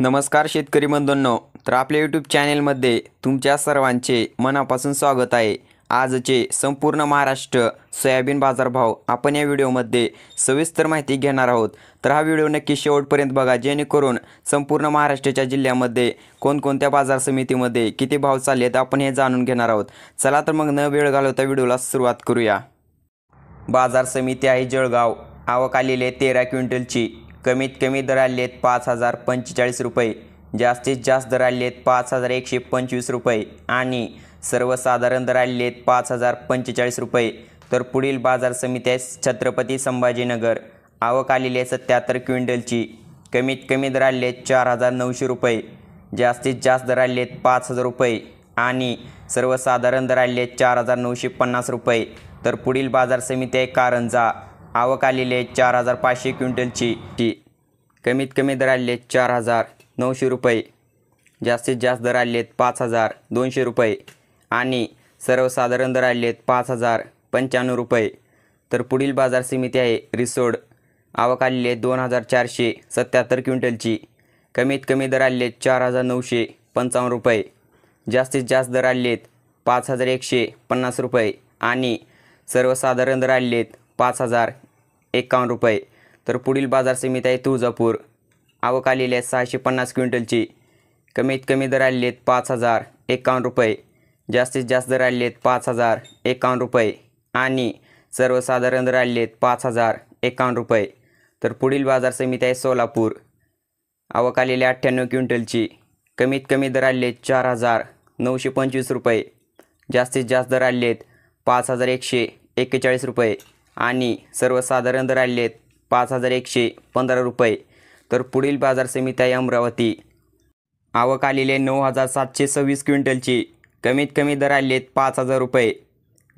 नमस्कार शेतकरी बंधूंनो तर आपल्या यूट्यूब चॅनेलमध्ये तुमच्या सर्वांचे मनापासून स्वागत आहे आजचे संपूर्ण महाराष्ट्र सोयाबीन बाजारभाव आपण या व्हिडिओमध्ये सविस्तर माहिती घेणार आहोत तर हा व्हिडिओ नक्की शेवटपर्यंत बघा जेणेकरून संपूर्ण महाराष्ट्राच्या जिल्ह्यामध्ये कोणकोणत्या बाजार समितीमध्ये किती भाव चालले आहेत आपण हे जाणून घेणार आहोत चला तर मग न वेळ घालवता व्हिडिओला सुरुवात करूया बाजार समिती आहे जळगाव आवक आलेली आहे तेरा क्विंटलची कमीत कमी आले आहेत पाच हजार पंचेचाळीस रुपये जास्तीत जास्त आले आहेत पाच हजार एकशे पंचवीस रुपये आणि सर्वसाधारण दराले आहेत पाच हजार पंचेचाळीस रुपये तर पुढील बाजार समिती आहे छत्रपती संभाजीनगर आवक आलेली आहे सत्याहत्तर क्विंटलची कमीत कमी आले आहेत चार हजार नऊशे रुपये जास्तीत जास्त आले आहेत पाच हजार रुपये आणि सर्वसाधारण दराले आहेत चार हजार नऊशे पन्नास रुपये तर पुढील बाजार समिती आहे कारंजा आवक आलेले चार हजार पाचशे क्विंटलची टी कमीत कमी दर आले चार हजार नऊशे रुपये जास्तीत जास्त दर आलेत आहेत पाच हजार दोनशे रुपये आणि सर्वसाधारण दर आलेत आहेत पाच हजार पंच्याण्णव रुपये तर पुढील बाजार समिती आहे रिसोड आवक आलेली आहे दोन हजार चारशे सत्याहत्तर क्विंटलची कमीत कमी दर आलेत चार हजार नऊशे पंचावन्न रुपये जास्तीत जास्त दर आलेत आहेत पाच हजार एकशे पन्नास रुपये आणि सर्वसाधारण दर आलेले आहेत पाच हजार एकावन्न रुपये तर पुढील बाजार समिती आहे तुळजापूर आवक आलेली आहे सहाशे पन्नास क्विंटलची कमीत कमी दर आलेले आहेत पाच हजार एक्कावन्न रुपये जास्तीत जास्त दर आलेले आहेत पाच हजार एकावन्न रुपये आणि सर्वसाधारण दर आलेले आहेत पाच हजार एकावन्न रुपये तर पुढील बाजार समिती आहे सोलापूर आवक आलेली आहे अठ्ठ्याण्णव क्विंटलची कमीत कमी दर आलेले आहेत चार हजार नऊशे पंचवीस रुपये जास्तीत जास्त दर आलेले आहेत पाच हजार एकशे एक्केचाळीस रुपये आणि सर्वसाधारण दर आहेत पाच हजार एकशे पंधरा रुपये तर पुढील बाजार समिती आहे अमरावती आवक आलेले नऊ हजार सातशे सव्वीस क्विंटलची कमीत कमी दर आहेत पाच हजार रुपये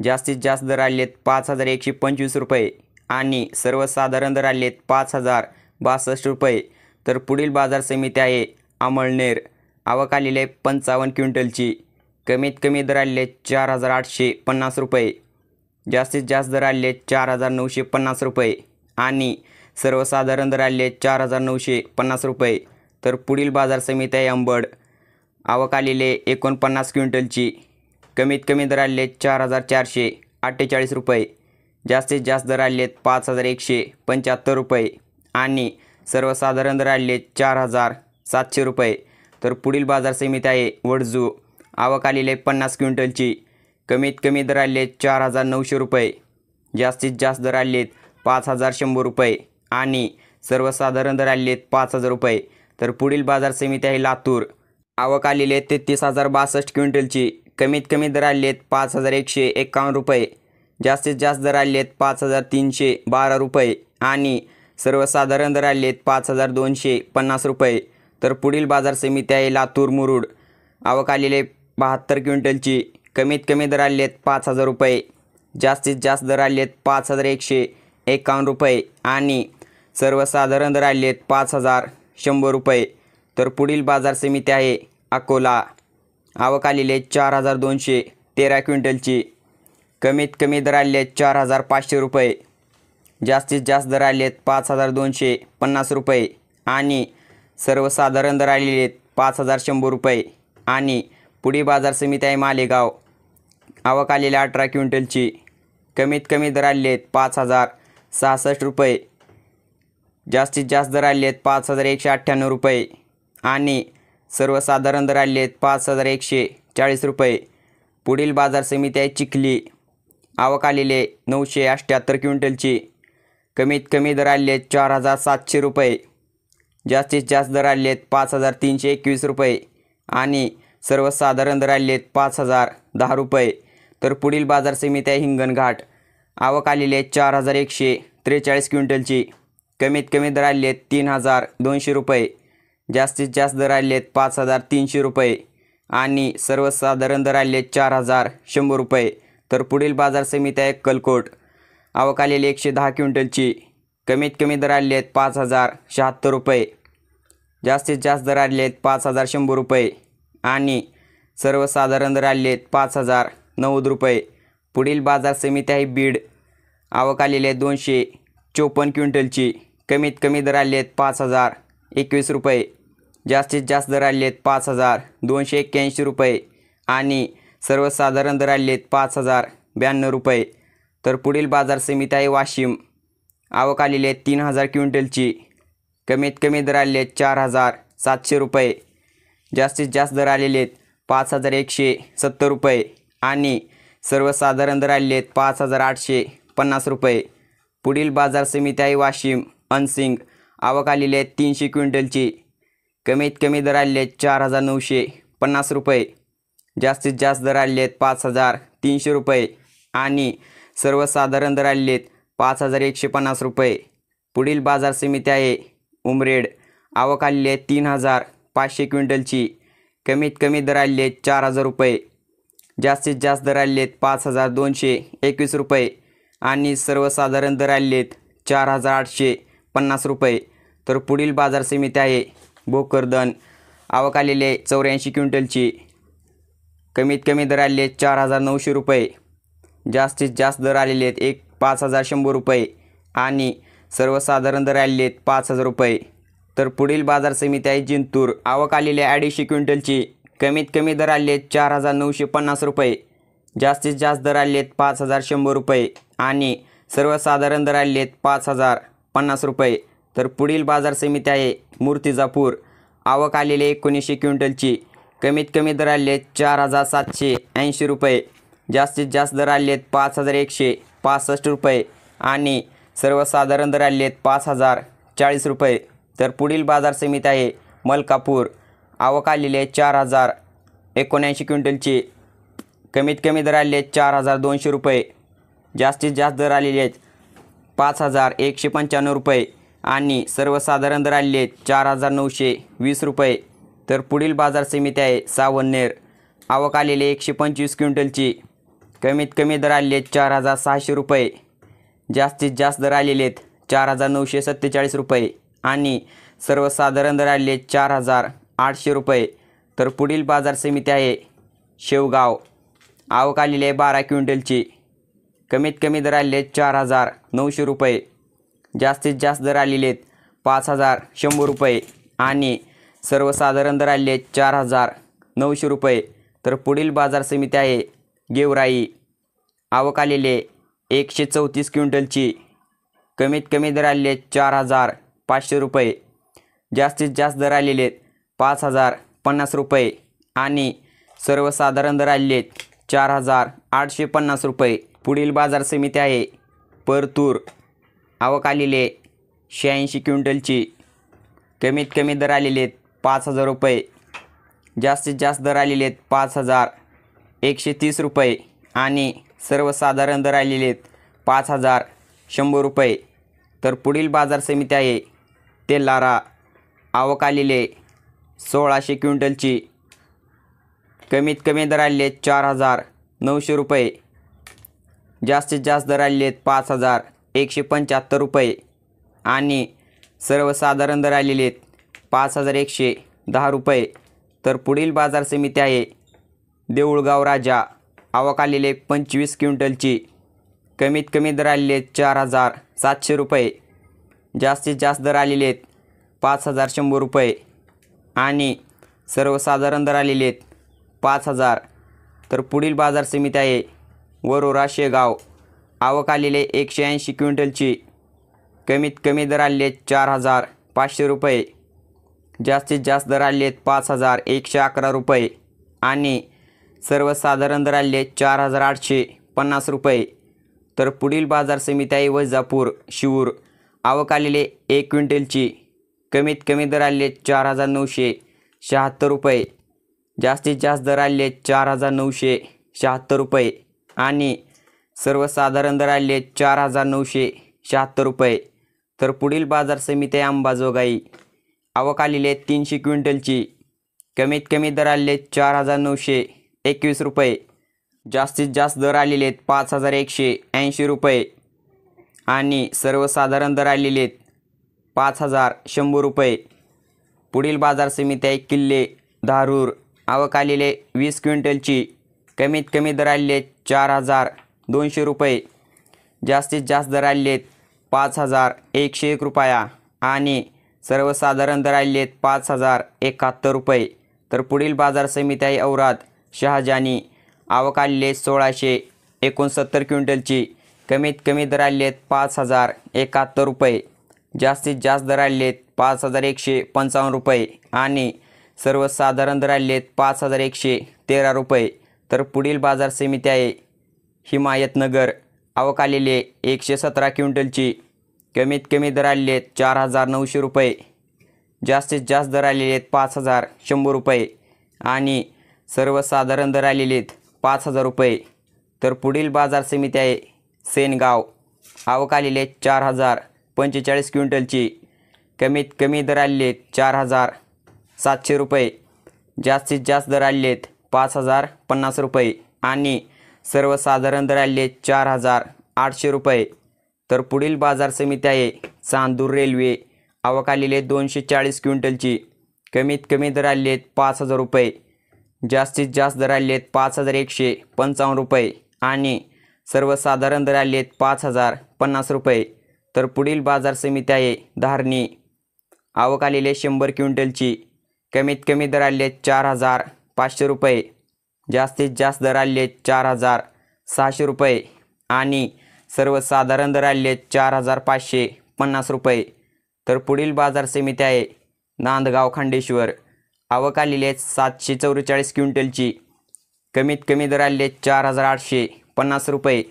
जास्तीत जास्त दर आलेत पाच हजार एकशे पंचवीस रुपये आणि सर्वसाधारण दर आलेत पाच हजार बासष्ट रुपये तर पुढील बाजार समिती आहे अमळनेर आवक आलेले पंचावन्न क्विंटलची कमीत कमी दर आलेले चार हजार आठशे पन्नास रुपये जास्तीत जास्त दर आले चार हजार नऊशे पन्नास रुपये आणि सर्वसाधारण दर आले चार हजार नऊशे पन्नास रुपये तर पुढील बाजार समिती आहे अंबड आवक आलेले एकोणपन्नास क्विंटलची कमीत कमी दर आले चार हजार चारशे अठ्ठेचाळीस रुपये जास्तीत जास्त दर आले पाच हजार एकशे पंच्याहत्तर रुपये आणि सर्वसाधारण दर आले चार हजार सातशे रुपये तर पुढील बाजार समिती आहे वडजू आवक आलेले पन्नास क्विंटलची कमीत कमी दर आले आहेत चार हजार नऊशे रुपये जास्तीत जास्त दर आले आहेत पाच हजार शंभर रुपये आणि सर्वसाधारण दर आले आहेत पाच हजार रुपये तर पुढील बाजार समिती आहे लातूर आवक आलेली आहे तेहतीस हजार बासष्ट क्विंटलची कमीत कमी दर आले आहेत पाच हजार एकशे एकावन्न रुपये जास्तीत जास्त दर आले आहेत पाच हजार तीनशे बारा रुपये आणि सर्वसाधारण दर आले पाच हजार दोनशे पन्नास रुपये तर पुढील बाजार समिती आहे लातूर मुरुड आवक आलेले बहात्तर क्विंटलची कमीत कमी दर आले आहेत पाच हजार रुपये जास्तीत जास्त दर आले आहेत पाच हजार एकशे एकावन्न रुपये आणि सर्वसाधारण दर आले आहेत पाच हजार शंभर रुपये तर पुढील बाजार समिती आहे अकोला आवक आलेली आहे चार हजार दोनशे तेरा क्विंटलची कमीत कमी दर आले आहेत चार हजार पाचशे रुपये जास्तीत जास्त दर आले आहेत पाच हजार दोनशे पन्नास रुपये आणि सर्वसाधारण दर आलेले आहेत पाच हजार शंभर रुपये आणि पुढील बाजार समिती आहे मालेगाव आवक आलेली अठरा क्विंटलची कमीत कमी दर आले आहेत पाच हजार सहासष्ट रुपये जास्तीत जास्त दर आले आहेत पाच हजार एकशे अठ्ठ्याण्णव रुपये आणि सर्वसाधारण दर आले आहेत पाच हजार एकशे चाळीस रुपये पुढील बाजार समिती आहे चिखली आवक आलेले नऊशे अठ्ठ्याहत्तर क्विंटलची कमीत कमी दर आले आहेत चार हजार सातशे रुपये जास्तीत जास्त दर आले आहेत पाच हजार तीनशे एकवीस रुपये आणि सर्वसाधारण दर आले आहेत पाच हजार दहा रुपये तर पुढील बाजार समिती आहे हिंगणघाट आवक आलेली आहे चार हजार एकशे त्रेचाळीस क्विंटलची कमीत कमी दर आलेले आहेत तीन हजार दोनशे रुपये जास्तीत जास्त दर आलेले आहेत पाच हजार तीनशे रुपये आणि सर्वसाधारण दर आलेले आहेत चार हजार शंभर रुपये तर पुढील बाजार समिती आहे कलकोट आवक आलेली एकशे दहा क्विंटलची कमीत कमी दर आले आहेत पाच हजार शहात्तर रुपये जास्तीत जास्त दर आले आहेत पाच हजार शंभर रुपये आणि सर्वसाधारण दर आलेले आहेत पाच हजार नव्वद रुपये पुढील बाजार समिती आहे बीड आवक आलेली आहे दोनशे चोपन्न क्विंटलची कमीत कमी दर आले आहेत पाच हजार एकवीस रुपये जास्तीत जास्त दर आले आहेत पाच हजार दोनशे एक्क्याऐंशी रुपये आणि सर्वसाधारण दर आले आहेत पाच हजार ब्याण्णव रुपये तर पुढील बाजार समिती आहे वाशिम आवक आलेली आहे तीन हजार क्विंटलची कमीत कमी दर आले आहेत चार हजार सातशे रुपये जास्तीत जास्त दर आलेले आहेत पाच हजार एकशे सत्तर रुपये आणि सर्वसाधारण आले आहेत पाच हजार आठशे पन्नास रुपये पुढील बाजार समिती आहे वाशिम अनसिंग आवक आलेली आहेत तीनशे क्विंटलची कमीत कमी दर आले आहेत चार हजार नऊशे पन्नास रुपये जास्तीत जास्त दर आले आहेत पाच हजार तीनशे रुपये आणि सर्वसाधारण दर आले आहेत पाच हजार एकशे पन्नास रुपये पुढील बाजार समिती आहे उमरेड आवक आलेली आहे तीन हजार पाचशे क्विंटलची कमीत कमी दर आले आहेत चार हजार रुपये जास्तीत जास्त दर आले आहेत पाच हजार दोनशे एकवीस रुपये आणि सर्वसाधारण दर आलेले आहेत चार हजार आठशे पन्नास रुपये तर पुढील बाजार समिती आहे भोकरदन आवक आलेले चौऱ्याऐंशी क्विंटलची कमीत कमी दर आले आहेत चार हजार नऊशे रुपये जास्तीत जास्त दर आलेले आहेत एक पाच हजार शंभर रुपये आणि सर्वसाधारण दर आलेले आहेत पाच हजार रुपये तर पुढील बाजार समिती आहे जिंतूर आवक आलेली आहे अडीचशे क्विंटलची कमीत कमी दर आले चार हजार नऊशे पन्नास रुपये जास्तीत जास्त दर आले पाच हजार शंभर रुपये आणि सर्वसाधारण दर आले पाच हजार पन्नास रुपये तर पुढील बाजार समिती आहे मूर्तिजापूर आवक आलेले एकोणीसशे क्विंटलची कमीत कमी दर आलेत चार हजार सातशे ऐंशी रुपये जास्तीत जास्त दर आले पाच हजार एकशे पासष्ट रुपये आणि सर्वसाधारण दर आले पाच हजार चाळीस रुपये तर पुढील बाजार समिती आहे मलकापूर आवक आलेली आहे चार हजार एकोणऐंशी क्विंटलची कमीत कमी दर आलेले आहेत चार हजार दोनशे रुपये जास्तीत जास्त दर आलेले आहेत पाच हजार एकशे पंच्याण्णव रुपये आणि सर्वसाधारण दर आलेले आहेत चार हजार नऊशे वीस रुपये तर पुढील बाजार समिती आहे सावनेर आवक आलेले एकशे पंचवीस क्विंटलची कमीत कमी दर आलेले आहेत चार हजार सहाशे रुपये जास्तीत जास्त दर आलेले आहेत चार हजार नऊशे सत्तेचाळीस रुपये आणि सर्वसाधारण दर आलेले आहेत चार हजार आठशे रुपये तर पुढील बाजार समिती आहे शेवगाव आवक आलेली आहे बारा क्विंटलची कमीत कमी दर आलेले चार हजार नऊशे रुपये जास्तीत जास्त दर आलेले आहेत पाच हजार शंभर रुपये आणि सर्वसाधारण दर आलेले आहेत चार हजार नऊशे रुपये तर पुढील बाजार समिती आहे गेवराई आवक आलेले एकशे चौतीस क्विंटलची कमीत कमी दर आलेले आहेत चार हजार पाचशे रुपये जास्तीत जास्त दर आलेले आहेत पाच हजार पन्नास रुपये आणि सर्वसाधारण दर आले चार हजार आठशे पन्नास रुपये पुढील बाजार समिती आहे परतूर आवक आलेले शहाऐंशी क्विंटलची कमीत कमी दर आलेले आहेत पाच हजार रुपये जास्तीत जास्त दर आलेले आहेत पाच हजार एकशे तीस रुपये आणि सर्वसाधारण दर आलेले आहेत पाच हजार शंभर रुपये तर पुढील बाजार समिती आहे तेलारा आवक आलेले सोळाशे क्विंटलची कमीत कमी दर आले आहेत चार हजार नऊशे रुपये जास्तीत जास्त दर आले आहेत पाच हजार एकशे पंच्याहत्तर रुपये आणि सर्वसाधारण दर आलेले आहेत पाच हजार एकशे दहा रुपये तर पुढील बाजार समिती आहे देऊळगाव राजा आवक आलेले पंचवीस क्विंटलची कमीत कमी दर आलेले आहेत चार हजार सातशे रुपये जास्तीत जास्त दर आलेले आहेत पाच हजार शंभर रुपये आणि सर्वसाधारण दर आलेले आहेत पाच हजार तर पुढील बाजार समिती आहे वरोरा शेगाव आवक आलेले एकशे ऐंशी क्विंटलची कमीत कमी दर आलेले चार हजार पाचशे रुपये जास्तीत जास्त दर आले आहेत पाच हजार एकशे अकरा रुपये आणि सर्वसाधारण दर आले चार हजार आठशे पन्नास रुपये तर पुढील बाजार समिती आहे वैजापूर शिवूर आवक आलेले एक क्विंटलची कमीत कमी दर आले चार हजार नऊशे शहात्तर रुपये जास्तीत जास्त दर आले चार हजार नऊशे शहात्तर रुपये आणि सर्वसाधारण दर आले चार हजार नऊशे शहात्तर रुपये तर पुढील बाजार समिती अंबाजोगाई आवक आलेले आहेत तीनशे क्विंटलची कमीत कमी दर आले चार हजार नऊशे एकवीस रुपये जास्तीत जास्त दर आलेले आहेत पाच हजार एकशे ऐंशी रुपये आणि सर्वसाधारण दर आलेले आहेत पाच हजार शंभर रुपये पुढील बाजार समिती आहे किल्ले धारूर आवक आलेले वीस क्विंटलची कमीत कमी दर आले चार हजार दोनशे रुपये जास्तीत जास्त दर आलेत पाच हजार एकशे एक रुपया आणि सर्वसाधारण दर आलेत पाच हजार एकाहत्तर रुपये तर पुढील बाजार समिती आहे औरात शहाजानी आवक आलेले सोळाशे एकोणसत्तर क्विंटलची कमीत कमी दर आलेत पाच हजार एकाहत्तर रुपये जास्तीत जास्त दर आहेत पाच हजार एकशे पंचावन्न रुपये आणि सर्वसाधारण दर आहेत पाच हजार एकशे तेरा रुपये तर पुढील बाजार समिती आहे हिमायतनगर आवक आलेले एकशे सतरा क्विंटलची कमीत कमी दर आलेले आहेत चार हजार नऊशे रुपये जास्तीत जास्त दर आलेले आहेत पाच हजार शंभर रुपये आणि सर्वसाधारण दर आलेले आहेत पाच हजार रुपये तर पुढील बाजार समिती आहे सेनगाव आवक आलेले चार हजार पंचेचाळीस क्विंटलची कमीत कमी दर आलेत चार हजार सातशे रुपये जास्तीत जास्त दर आलेत पाच हजार पन्नास रुपये आणि सर्वसाधारण दर आले चार हजार आठशे रुपये तर पुढील बाजार समिती आहे चांदूर रेल्वे आवक दोनशे चाळीस क्विंटलची कमीत कमी दर आलेत पाच हजार रुपये जास्तीत जास्त दर आलेत पाच हजार एकशे पंचावन्न रुपये आणि सर्वसाधारण दर आलेत पाच हजार पन्नास रुपये तर पुढील बाजार समिती आहे धारणी आवक आलेले शंभर क्विंटलची कमीत कमी दर आले चार हजार पाचशे रुपये जास्तीत जास्त दर आले चार हजार सहाशे रुपये आणि सर्वसाधारण दर आले चार हजार पाचशे पन्नास रुपये तर पुढील बाजार समिती आहे नांदगाव खांडेश्वर आवक आलेले सातशे चौवेचाळीस क्विंटलची कमीत कमी दर आले चार हजार आठशे पन्नास रुपये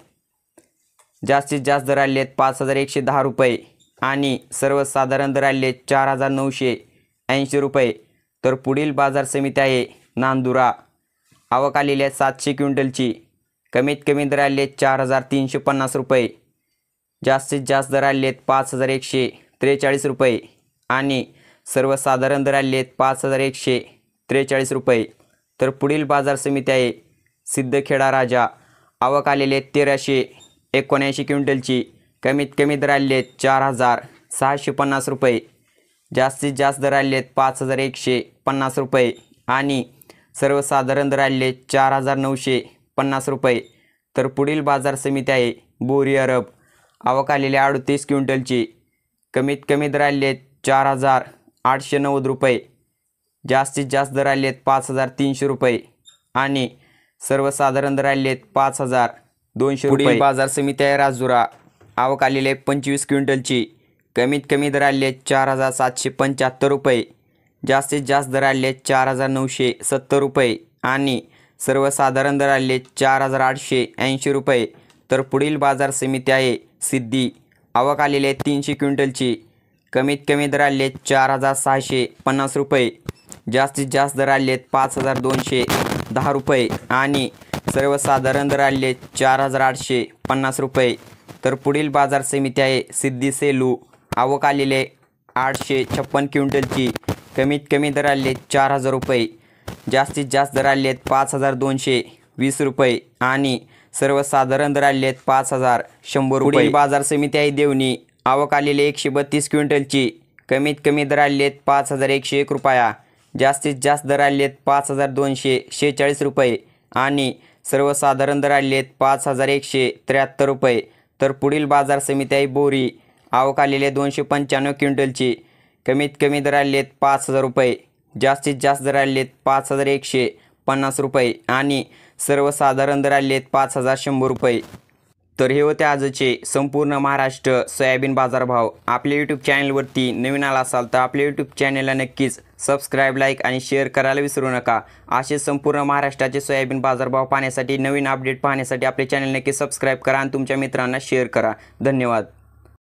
जास्तीत जास्त दर आले आहेत पाच हजार एकशे दहा रुपये आणि सर्वसाधारण दर आले आहेत चार हजार नऊशे ऐंशी रुपये तर पुढील बाजार समिती आहे नांदुरा आवक आलेली आहे सातशे क्विंटलची कमीत कमी दर आले आहेत चार हजार तीनशे पन्नास रुपये जास्तीत जास्त दर आले आहेत पाच हजार एकशे त्रेचाळीस रुपये आणि सर्वसाधारण दर आले आहेत पाच हजार एकशे त्रेचाळीस रुपये तर पुढील बाजार समिती आहे सिद्धखेडा राजा आवक आलेले आहेत तेराशे एकोणऐंशी क्विंटलची कमीत कमी दर आले चार हजार सहाशे पन्नास रुपये जास्तीत जास्त दर आले पाच हजार एकशे पन्नास रुपये आणि सर्वसाधारण दर आले चार हजार नऊशे पन्नास रुपये तर पुढील बाजार समिती आहे बोरी अरब आवक आलेली अडतीस क्विंटलची कमीत कमी दर आले चार हजार आठशे नव्वद रुपये जास्तीत जास्त दर आले पाच हजार तीनशे रुपये आणि सर्वसाधारण दर आले आहेत पाच हजार दोनशे रुपये बाजार समिती आहे राजुरा आवक आलेली आहे पंचवीस क्विंटलची कमीत कमी दर आले चार हजार सातशे पंच्याहत्तर रुपये जास्तीत जास्त दर आले चार हजार नऊशे सत्तर रुपये आणि सर्वसाधारण दर आले चार हजार आठशे ऐंशी रुपये तर पुढील बाजार समिती आहे सिद्धी आवक आलेली आहे तीनशे क्विंटलची कमीत कमी दर आले चार हजार सहाशे पन्नास रुपये जास्तीत जास्त दर आले पाच हजार दोनशे दहा रुपये आणि सर्वसाधारण आले चार हजार आठशे पन्नास रुपये तर पुढील बाजार समिती आहे सिद्धी सेलू आवक आलेले आठशे छप्पन क्विंटलची कमीत कमी दर आले चार हजार रुपये जास्तीत जास्त दर आले आहेत पाच हजार दोनशे वीस रुपये आणि सर्वसाधारण दर आले आहेत पाच हजार शंभर रुपये बाजार समिती आहे देवणी आवक आलेले एकशे बत्तीस क्विंटलची कमीत कमी दर आले आहेत पाच हजार एकशे एक रुपया जास्तीत जास्त दर आले आहेत पाच हजार दोनशे शेहेचाळीस रुपये आणि सर्वसाधारण दर आलेले आहेत पाच हजार एकशे त्र्याहत्तर रुपये तर पुढील बाजार समिती आहे बोरी आवक आलेले दोनशे पंच्याण्णव क्विंटलची कमीत कमी दर आलेत आहेत पाच हजार रुपये जास्तीत जास्त दर आलेले आहेत पाच हजार एकशे पन्नास रुपये आणि सर्वसाधारण दर आलेत आहेत पाच हजार शंभर रुपये तर हे होते आजचे संपूर्ण महाराष्ट्र सोयाबीन बाजारभाव आपल्या यूट्यूब चॅनलवरती नवीन आला असाल तर आपल्या यूट्यूब चॅनलला नक्कीच सबस्क्राईब लाईक आणि शेअर करायला विसरू नका असे संपूर्ण महाराष्ट्राचे सोयाबीन बाजारभाव पाहण्यासाठी नवीन अपडेट पाहण्यासाठी आपले चॅनल नक्की सबस्क्राईब करा आणि तुमच्या मित्रांना शेअर करा धन्यवाद